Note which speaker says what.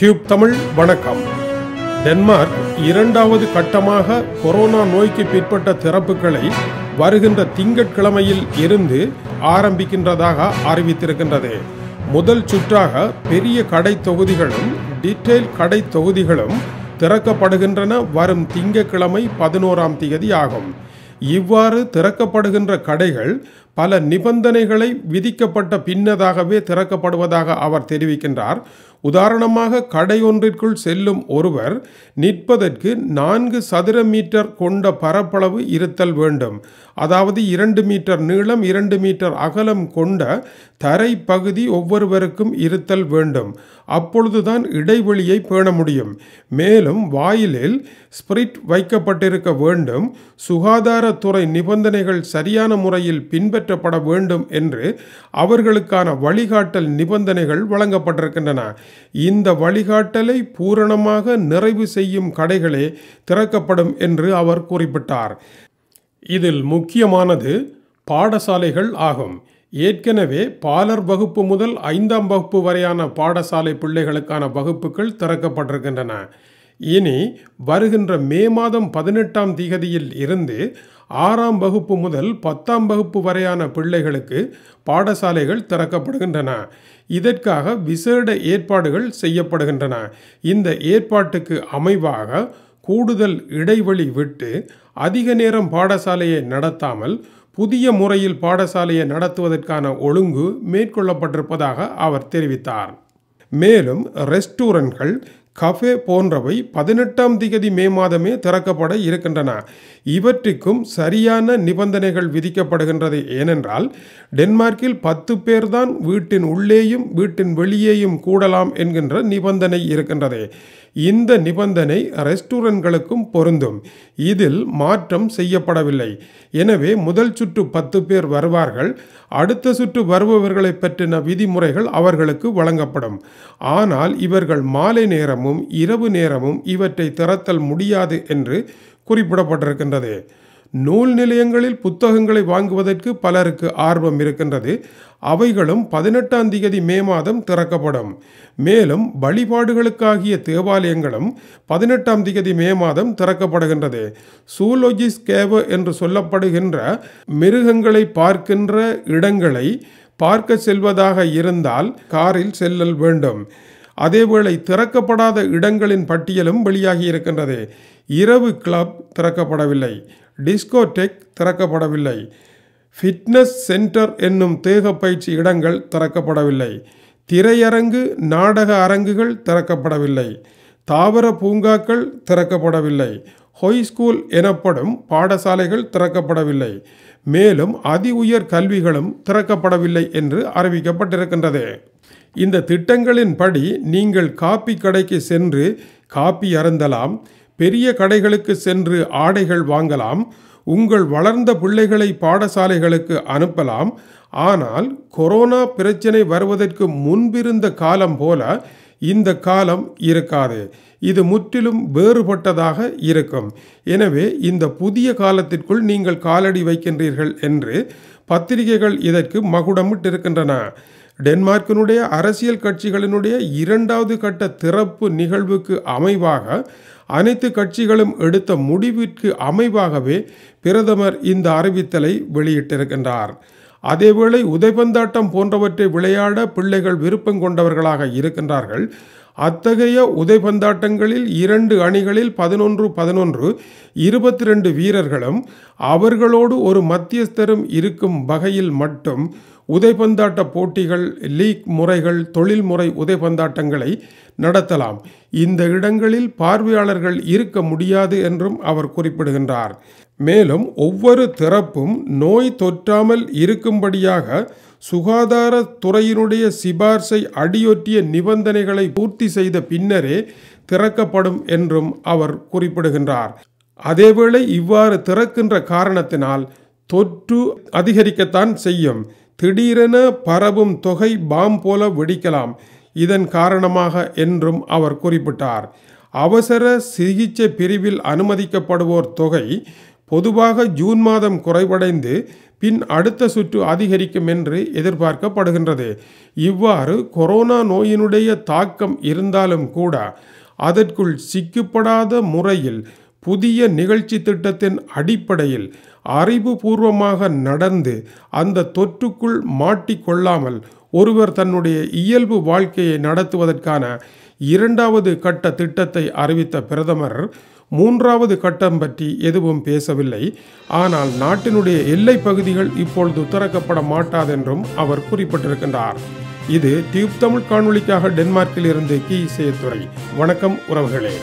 Speaker 1: tube Tamil வணக்கம் Denmark இரண்டாவது கட்டமாக கொரோனா நோய்க்கு பிற்பட்ட திறப்புகளை வருகின்ற திங்கட்கிழமையில் இருந்து ஆரம்பிக்கின்றதாக அறிவித்திருக்கின்றது முதல் சுற்றாக பெரிய கடை தொகுதிகளும் டீட்டெயில் கடை தொகுதிகளும் திறக்கப்படுகின்றன வரும் திங்கட்கிழமை பதினோராம் தேதி ஆகும் இவ்வாறு திறக்கப்படுகின்ற கடைகள் பல நிபந்தனைகளை விதிக்கப்பட்ட பின்னதாகவே திறக்கப்படுவதாக அவர் தெரிவிக்கின்றார் உதாரணமாக கடையொன்றிற்குள் செல்லும் ஒருவர் நிற்பதற்கு நான்கு சதுர மீட்டர் கொண்ட பரப்பளவு இருத்தல் வேண்டும் அதாவது இரண்டு மீட்டர் நீளம் இரண்டு மீட்டர் அகலம் கொண்ட தரை பகுதி ஒவ்வொருவருக்கும் இருத்தல் வேண்டும் அப்பொழுதுதான் இடைவெளியை பேண முடியும் மேலும் வாயிலில் ஸ்பிரிட் வைக்கப்பட்டிருக்க வேண்டும் சுகாதாரத்துறை நிபந்தனைகள் சரியான முறையில் பின்பற்றப்பட வேண்டும் என்று அவர்களுக்கான வழிகாட்டல் நிபந்தனைகள் வழங்கப்பட்டிருக்கின்றன இந்த வழிகாட்டலை பூரணமாக நிறைவு செய்யும் கடைகளே திறக்கப்படும் என்று அவர் குறிப்பிட்டார் இதில் முக்கியமானது பாடசாலைகள் ஆகும் ஏற்கனவே பாலர் வகுப்பு முதல் ஐந்தாம் வகுப்பு வரையான பாடசாலை பிள்ளைகளுக்கான வகுப்புகள் திறக்கப்பட்டிருக்கின்றன இனி வருகின்ற மே மாதம் பதினெட்டாம் திகதியில் இருந்து ஆறாம் வகுப்பு முதல் பத்தாம் வகுப்பு வரையான பிள்ளைகளுக்கு பாடசாலைகள் திறக்கப்படுகின்றன இதற்காக விசேட ஏற்பாடுகள் செய்யப்படுகின்றன இந்த ஏற்பாட்டுக்கு அமைவாக கூடுதல் இடைவெளி விட்டு அதிக நேரம் பாடசாலையை நடத்தாமல் புதிய முறையில் பாடசாலையை நடத்துவதற்கான ஒழுங்கு மேற்கொள்ளப்பட்டிருப்பதாக அவர் தெரிவித்தார் மேலும் ரெஸ்டூரண்ட்கள் கஃபே போன்றவை பதினெட்டாம் திகதி மே மாதமே திறக்கப்பட இருக்கின்றன இவற்றுக்கும் சரியான நிபந்தனைகள் விதிக்கப்படுகின்றது ஏனென்றால் டென்மார்க்கில் பத்து பேர்தான் வீட்டின் உள்ளேயும் வீட்டின் வெளியேயும் கூடலாம் என்கின்ற நிபந்தனை இருக்கின்றது இந்த நிபந்தனை ரெஸ்டாரண்ட்களுக்கும் பொருந்தும் இதில் மாற்றம் செய்யப்படவில்லை எனவே முதல் சுற்று பத்து பேர் வருவார்கள் அடுத்த சுற்று வருபவர்களை பற்றின விதிமுறைகள் அவர்களுக்கு வழங்கப்படும் ஆனால் இவர்கள் மாலை நேரமும் இரவு நேரமும் இவற்றை திறத்தல் முடியாது என்று குறிப்பிடப்பட்டிருக்கின்றது நூல் நிலையங்களில் புத்தகங்களை வாங்குவதற்கு பலருக்கு ஆர்வம் இருக்கின்றது அவைகளும் பதினெட்டாம் தேதி மே மாதம் திறக்கப்படும் மேலும் வழிபாடுகளுக்காகிய தேவாலயங்களும் பதினெட்டாம் தேதி மே மாதம் திறக்கப்படுகின்றது சூலோஜிஸ் கேவ் என்று சொல்லப்படுகின்ற மிருகங்களை பார்க்கின்ற இடங்களை பார்க்க செல்வதாக இருந்தால் காரில் செல்லல் வேண்டும் அதேவேளை திறக்கப்படாத இடங்களின் பட்டியலும் வெளியாகி இருக்கின்றது இரவு கிளப் திறக்கப்படவில்லை டிஸ்கோடெக் திறக்கப்படவில்லை ஃபிட்னஸ் சென்டர் என்னும் தேக பயிற்சி இடங்கள் திறக்கப்படவில்லை திரையரங்கு நாடக அரங்குகள் திறக்கப்படவில்லை தாவர பூங்காக்கள் திறக்கப்படவில்லை ஹொய் ஸ்கூல் எனப்படும் பாடசாலைகள் திறக்கப்படவில்லை மேலும் அதி உயர் கல்விகளும் திறக்கப்படவில்லை என்று அறிவிக்கப்பட்டிருக்கின்றது இந்த திட்டங்களின்படி நீங்கள் காப்பி கடைக்கு சென்று காப்பி அருந்தலாம் பெரிய கடைகளுக்கு சென்று ஆடைகள் வாங்கலாம் உங்கள் வளர்ந்த பிள்ளைகளை பாடசாலைகளுக்கு அனுப்பலாம் ஆனால் கொரோனா பிரச்சனை வருவதற்கு முன்பிருந்த காலம் போல இந்த காலம் இருக்காது இது முற்றிலும் வேறுபட்டதாக இருக்கும் எனவே இந்த புதிய காலத்திற்குள் நீங்கள் காலடி வைக்கின்றீர்கள் என்று பத்திரிகைகள் இதற்கு மகுடமிட்டிருக்கின்றன டென்மார்க்கினுடைய அரசியல் கட்சிகளினுடைய இரண்டாவது கட்ட திறப்பு நிகழ்வுக்கு அமைவாக அனைத்து கட்சிகளும் எடுத்த முடிவிற்கு அமைவாகவே பிரதமர் இந்த அறிவித்தலை வெளியிட்டிருக்கின்றார் அதேவேளை உதைபந்தாட்டம் போன்றவற்றை விளையாட பிள்ளைகள் விருப்பம் கொண்டவர்களாக இருக்கின்றார்கள் அத்தகைய உதைபந்தாட்டங்களில் இரண்டு அணிகளில் பதினொன்று பதினொன்று இருபத்தி ரெண்டு வீரர்களும் அவர்களோடு ஒரு மத்தியஸ்தரும் இருக்கும் வகையில் மட்டும் உதைபந்தாட்ட போட்டிகள் லீக் முறைகள் தொழில்முறை உதைபந்தாட்டங்களை நடத்தலாம் இந்த இடங்களில் பார்வையாளர்கள் இருக்க முடியாது என்றும் அவர் குறிப்பிடுகின்றார் மேலும் ஒவ்வொரு திறப்பும் நோய் தொற்றாமல் இருக்கும்படியாக சுகாதாரத்துறையினுடைய சிபார்சை அடியொற்றிய நிபந்தனைகளை பூர்த்தி செய்த பின்னரே திறக்கப்படும் என்றும் அவர் குறிப்பிடுகின்றார் அதேவேளை இவ்வாறு திறக்கின்ற காரணத்தினால் தொற்று அதிகரிக்கத்தான் செய்யும் திடீரென பரவும் தொகை பாம் போல வெடிக்கலாம் இதன் காரணமாக என்றும் அவர் குறிப்பிட்டார் அவசர சிகிச்சை பிரிவில் அனுமதிக்கப்படுவோர் தொகை பொதுவாக ஜூன் மாதம் குறைவடைந்து பின் அடுத்த சுற்று அதிகரிக்கும் என்று எதிர்பார்க்கப்படுகின்றது இவ்வாறு கொரோனா நோயினுடைய தாக்கம் இருந்தாலும் கூட அதற்குள் சிக்கப்படாத முறையில் புதிய நிகழ்ச்சி திட்டத்தின் அடிப்படையில் அறிவுபூர்வமாக நடந்து அந்த தொற்றுக்குள் மாட்டிக்கொள்ளாமல் ஒருவர் தன்னுடைய இயல்பு வாழ்க்கையை நடத்துவதற்கான இரண்டாவது கட்ட திட்டத்தை அறிவித்த பிரதமர் மூன்றாவது கட்டம் பற்றி எதுவும் பேசவில்லை ஆனால் நாட்டினுடைய எல்லை பகுதிகள் இப்பொழுது திறக்கப்பட மாட்டாதென்றும் அவர் குறிப்பிட்டிருக்கின்றார் இது டியூப் தமிழ் காணொலிக்காக டென்மார்க்கில் இருந்து கி இசையத்துறை வணக்கம் உறவுகளே